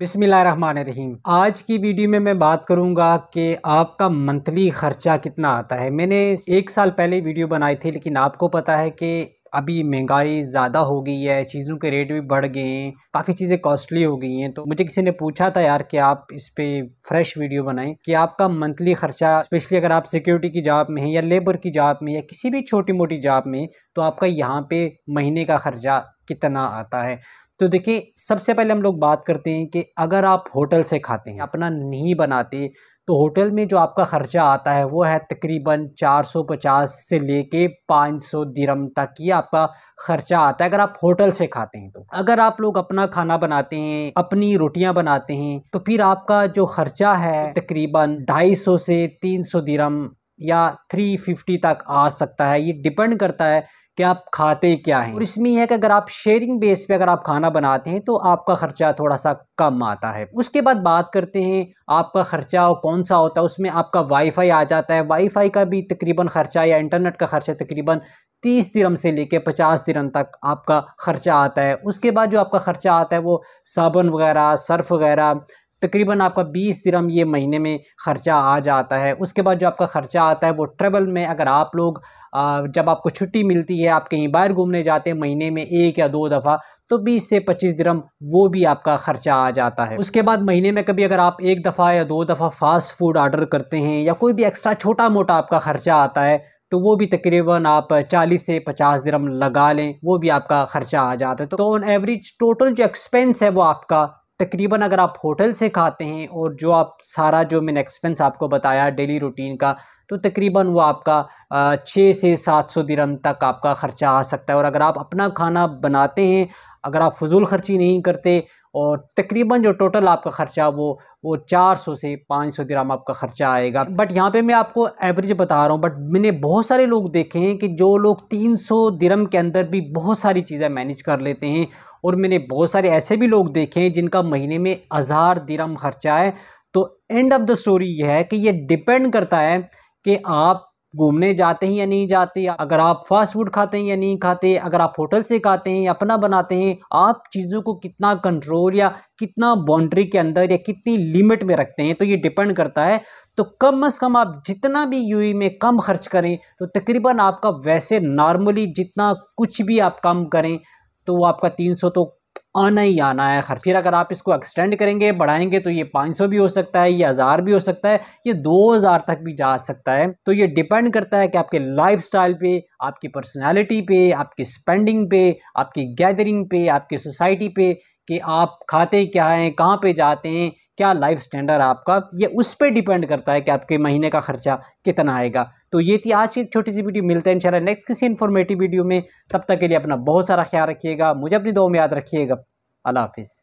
बिसमीम आज की वीडियो में मैं बात करूंगा कि आपका मंथली ख़र्चा कितना आता है मैंने एक साल पहले वीडियो बनाई थी लेकिन आपको पता है कि अभी महंगाई ज़्यादा हो गई है चीज़ों के रेट भी बढ़ गए हैं काफ़ी चीज़ें कॉस्टली हो गई हैं तो मुझे किसी ने पूछा था यार कि आप इस पर फ्रेश वीडियो बनाएं कि आपका मंथली ख़र्चा स्पेशली अगर आप सिक्योरिटी की जॉब में हैं या लेबर की जॉब में या किसी भी छोटी मोटी जॉब में तो आपका यहाँ पे महीने का ख़र्चा कितना आता है तो देखिए सबसे पहले हम लोग बात करते हैं कि अगर आप होटल से खाते हैं अपना नहीं बनाते तो होटल में जो आपका ख़र्चा आता है वो है तकरीबन 450 से लेके 500 दिरम तक ये आपका ख़र्चा आता है अगर आप होटल से खाते हैं तो अगर आप लोग अपना खाना बनाते हैं अपनी रोटियां बनाते हैं तो फिर आपका जो ख़र्चा है तकरीबन 250 से 300 सौ या 350 तक आ सकता है ये डिपेंड करता है कि आप खाते क्या हैं और इसमें यह है कि अगर आप शेयरिंग बेस पे अगर आप खाना बनाते हैं तो आपका ख़र्चा थोड़ा सा कम आता है उसके बाद बात करते हैं आपका ख़र्चा कौन सा होता है उसमें आपका वाईफाई आ जाता है वाईफाई का भी तकरीबन ख़र्चा या इंटरनेट का ख़र्चा तकरीबन तीस दिरम से कर पचास दिरम तक आपका ख़र्चा आता है उसके बाद जो आपका ख़र्चा आता है वो साबुन वगैरह सर्फ़ वगैरह तकरीबन आपका बीस दिरम ये महीने में ख़र्चा आ जाता है उसके बाद जो आपका ख़र्चा आता है वो ट्रेवल में अगर आप लोग जब आपको छुट्टी मिलती है आप कहीं बाहर घूमने जाते हैं महीने में एक या दो दफ़ा तो 20 से 25 दिरम वो भी आपका ख़र्चा आ जाता है उसके बाद महीने में कभी अगर आप एक दफ़ा या दो दफ़ा फ़ास्ट फूड आर्डर करते हैं या कोई भी एक्स्ट्रा छोटा मोटा आपका ख़र्चा आता है तो वो भी तकरीबन आप 40 से 50 दिरम लगा लें वो भी आपका ख़र्चा आ जाता है तो ऑन एवरेज टोटल जो एक्सपेंस है वो आपका तकरीबन अगर आप होटल से खाते हैं और जो आप सारा जो मैंने एक्सपेंस आपको बताया डेली रूटीन का तो तकरीबन वो आपका छः से सात सौ दिरम तक आपका ख़र्चा आ सकता है और अगर आप अपना खाना बनाते हैं अगर आप फजूल खर्ची नहीं करते और तकरीबन जो टोटल आपका ख़र्चा वो वो चार सौ से पाँच सौ ग्राम आपका ख़र्चा आएगा बट यहाँ पे मैं आपको एवरेज बता रहा हूँ बट मैंने बहुत सारे लोग देखे हैं कि जो लोग तीन सौ दिरम के अंदर भी बहुत सारी चीज़ें मैनेज कर लेते हैं और मैंने बहुत सारे ऐसे भी लोग देखे हैं जिनका महीने में हज़ार दिरम ख़र्चा है तो एंड ऑफ द स्टोरी यह है कि ये डिपेंड करता है कि आप घूमने जाते हैं या नहीं जाते अगर आप फास्ट फूड खाते हैं या नहीं खाते अगर आप होटल से खाते हैं या अपना बनाते हैं आप चीज़ों को कितना कंट्रोल या कितना बाउंड्री के अंदर या कितनी लिमिट में रखते हैं तो ये डिपेंड करता है तो कम अज़ कम आप जितना भी यू e में कम खर्च करें तो तकरीबन आपका वैसे नॉर्मली जितना कुछ भी आप कम करें तो वो आपका तीन सौ तो आना ही आना है खैर फिर अगर आप इसको एक्सटेंड करेंगे बढ़ाएंगे तो ये 500 भी हो सकता है ये हज़ार भी हो सकता है ये 2000 तक भी जा सकता है तो ये डिपेंड करता है कि आपके लाइफ स्टाइल पे आपकी पर्सनैलिटी पे आपकी स्पेंडिंग पे आपकी गैदरिंग पे आपकी सोसाइटी पे कि आप खाते क्या हैं कहाँ पे जाते हैं क्या लाइफ स्टैंडर्ड आपका ये उस पर डिपेंड करता है कि आपके महीने का खर्चा कितना आएगा तो ये थी आज की एक छोटी सी वीडियो मिलते हैं इंशाल्लाह नेक्स्ट किसी इन्फॉर्मेटिव वीडियो में तब तक के लिए अपना बहुत सारा ख्याल रखिएगा मुझे अपनी दो में याद रखिएगा अल्लाह हाफिज़